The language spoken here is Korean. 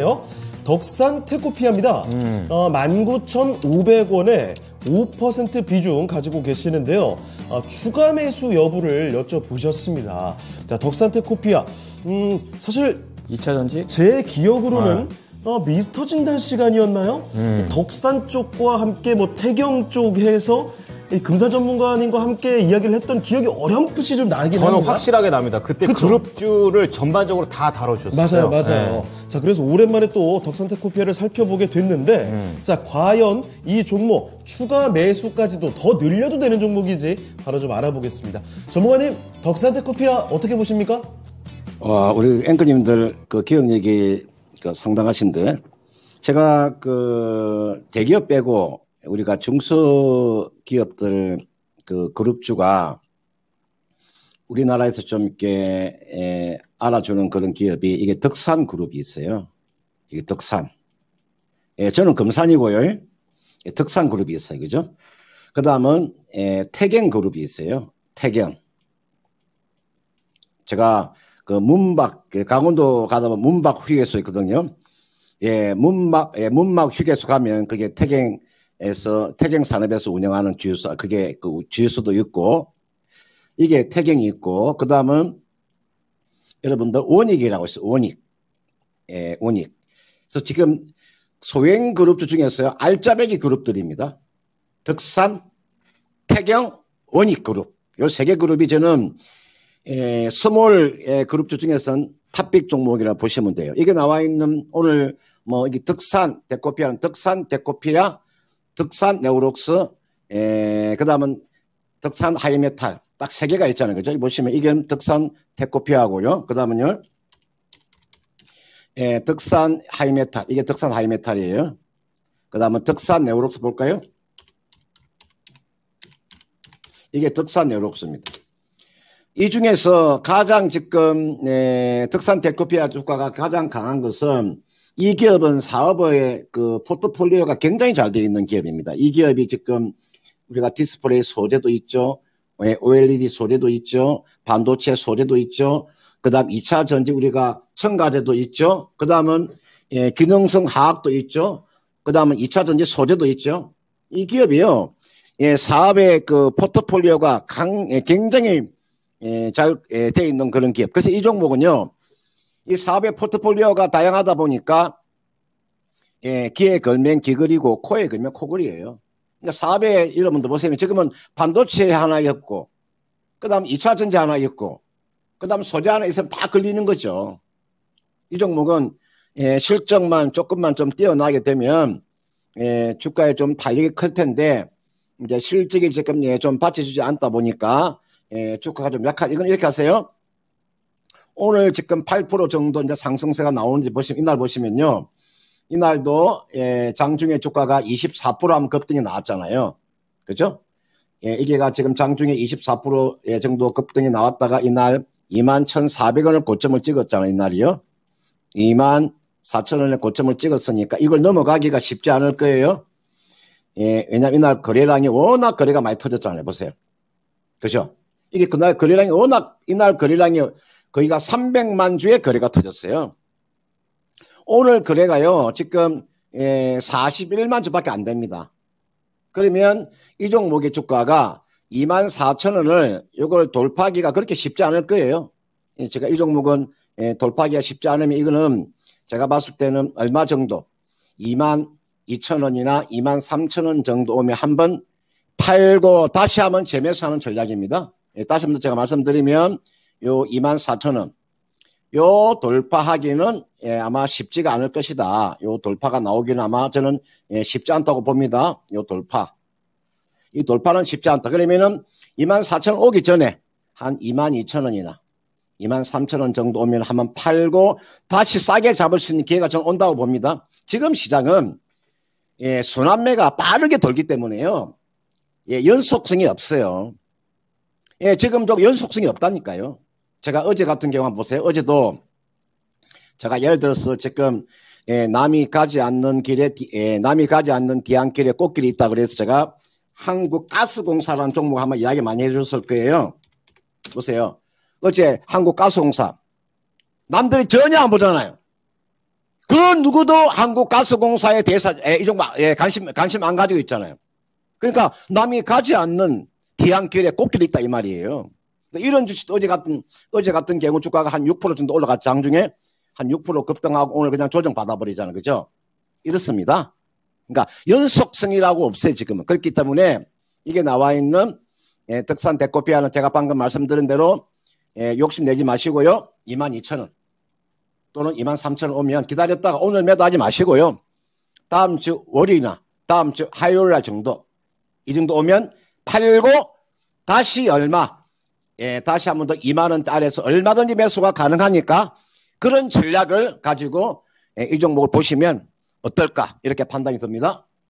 요 덕산 테코피아입니다. 음. 어, 19,500원에 5% 비중 가지고 계시는데요. 어, 추가 매수 여부를 여쭤보셨습니다. 자, 덕산 테코피아. 음, 사실 2차 전지 제 기억으로는 아. 어, 미스터 진단 시간이었나요? 음. 덕산 쪽과 함께 뭐 태경 쪽에서 이 금사 전문가님과 함께 이야기를 했던 기억이 어렴풋이 좀 나긴 저는 합니다. 확실하게 납니다. 그때 그쵸? 그룹주를 전반적으로 다 다뤄주셨어요. 맞아요, 맞아요. 네. 자, 그래서 오랜만에 또 덕산테 코피아를 살펴보게 됐는데, 음. 자, 과연 이 종목 추가 매수까지도 더 늘려도 되는 종목인지 바로 좀 알아보겠습니다. 전문가님, 덕산테 코피아 어떻게 보십니까? 어, 우리 앵커님들 그 기억력이 그 상당하신데, 제가 그 대기업 빼고 우리가 중소기업들 그 그룹주가 우리나라에서 좀 이렇게 에, 알아주는 그런 기업이 이게 덕산 그룹이 있어요. 이게 덕산. 예, 저는 금산이고요. 예, 덕산 그룹이 있어요. 그죠? 그 다음은 태경 그룹이 있어요. 태경. 제가 그 문박, 그 강원도 가다 보면 문박 휴게소 있거든요. 예, 문막, 예, 문막 휴게소 가면 그게 태경 에서 태경 산업에서 운영하는 주유소 아, 그게 그 주유소도 있고 이게 태경이 있고 그 다음은 여러분들 원익이라고 있어 원익 예 원익 그래서 지금 소행 그룹 중에서 알짜배기 그룹들입니다 특산 태경 원익 그룹 요 세 개 그룹이 저는 예, 스몰 예, 그룹주 중에서는 탑픽 종목이라 보시면 돼요. 이게 나와 있는 오늘 뭐 이게 특산 데코피아는 특산 데코피아 덕산 네오록스, 에, 예, 그 다음은 덕산 하이메탈. 딱 세 개가 있잖아요. 그죠? 보시면 이게 덕산 테코피하고요. 그 다음은요. 예, 덕산 하이메탈. 이게 덕산 하이메탈이에요. 그 다음은 덕산 네오록스 볼까요? 이게 덕산 네오록스입니다. 이 중에서 가장 지금 예, 덕산 데코피아 주가가 가장 강한 것은 이 기업은 사업의 그 포트폴리오가 굉장히 잘 되어 있는 기업입니다. 이 기업이 지금 우리가 디스플레이 소재도 있죠. OLED 소재도 있죠. 반도체 소재도 있죠. 그 다음 2차 전지 우리가 첨가제도 있죠. 그 다음은 예, 기능성 화학도 있죠. 그 다음은 2차 전지 소재도 있죠. 이 기업이요. 예, 사업의 그 포트폴리오가 강, 예, 굉장히 예, 잘, 예, 있는 그런 기업. 그래서 이 종목은요, 이 사업의 포트폴리오가 다양하다 보니까 예, 귀에 걸면 귀걸이고 코에 걸면 코걸이에요. 그러니까 사업의 여러분들 보세요. 지금은 반도체 하나 있고 그다음 2차 전지 하나 있고 그다음 소재 하나 있으면 다 걸리는 거죠. 이 종목은 예, 실적만 조금만 좀 뛰어나게 되면 예, 주가에 좀 달리기 클 텐데 이제 실적이 지금 예, 좀 받쳐주지 않다 보니까 예, 주가가 좀 약한 이건 이렇게 하세요. 오늘 지금 8% 정도 이제 상승세가 나오는지 보시면 이날 보시면요. 이날도 예, 장중에 주가가 24%하 급등이 나왔잖아요. 그죠? 예, 이게가 지금 장중에 24% 예, 정도 급등이 나왔다가 이날 21,400원을 고점을 찍었잖아요. 이날이요. 24,000원의 고점을 찍었으니까 이걸 넘어가기가 쉽지 않을 거예요. 예, 왜냐면 이날 거래량이 워낙 거래가 많이 터졌잖아요. 보세요. 그죠? 이게 그날 거래량이 워낙 이날 거래량이 거기가 300만 주의 거래가 터졌어요. 오늘 거래가요, 지금 41만 예, 주밖에 안 됩니다. 그러면 이 종목의 주가가 2만 4천 원을 이걸 돌파하기가 그렇게 쉽지 않을 거예요. 예, 제가 이 종목은 예, 돌파하기가 쉽지 않으면 이거는 제가 봤을 때는 얼마 정도 2만 2천 원이나 2만 3천 원 정도 오면 한번 팔고 다시 한번 재매수하는 전략입니다. 다시 한번 제가 말씀드리면 요 2만 4천 원. 요 돌파하기는 예, 아마 쉽지가 않을 것이다. 요 돌파가 나오기는 아마 저는 예, 쉽지 않다고 봅니다. 요 돌파. 이 돌파는 쉽지 않다. 그러면은 2만 4천 오기 전에 한 2만 2천 원이나 2만 3천 원 정도 오면 한번 팔고 다시 싸게 잡을 수 있는 기회가 저는 온다고 봅니다. 지금 시장은 예, 순환매가 빠르게 돌기 때문에요. 예, 연속성이 없어요. 예, 지금 저 연속성이 없다니까요. 제가 어제 같은 경우 한번 보세요. 어제도 제가 예를 들어서 지금 예, 남이 가지 않는 길에 예, 남이 가지 않는 디안길에 꽃길이 있다 그래서 제가 한국가스공사라는 종목 한번 이야기 많이 해줬을 거예요. 보세요. 어제 한국가스공사 남들이 전혀 안 보잖아요. 그 누구도 한국가스공사의 대사 예, 이 종목 예, 관심 관심 안 가지고 있잖아요. 그러니까 남이 가지 않는 디안길에 꽃길이 있다 이 말이에요. 네, 이런 주식 도 어제 같은 어제 같은 경우 주가가 한 6% 정도 올라갔죠. 장중에 한 6% 급등하고 오늘 그냥 조정 받아 버리잖아요. 그죠? 이렇습니다. 그러니까 연속성이라고 없어요, 지금은. 그렇기 때문에 이게 나와 있는 예, 특산 데코피아는 제가 방금 말씀드린 대로 예, 욕심내지 마시고요. 22,000원 또는 23,000원 오면 기다렸다가 오늘 매도하지 마시고요. 다음 주월이나 다음 주 화요일 날 정도 이 정도 오면 팔고 다시 얼마 예, 다시 한 번 더 2만 원달에서 얼마든지 매수가 가능하니까 그런 전략을 가지고 예, 이 종목을 보시면 어떨까 이렇게 판단이 듭니다.